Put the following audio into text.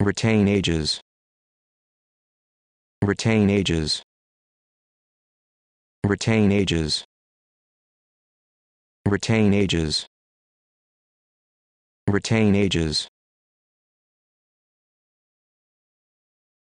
retain ages retain ages retain ages retain ages retain ages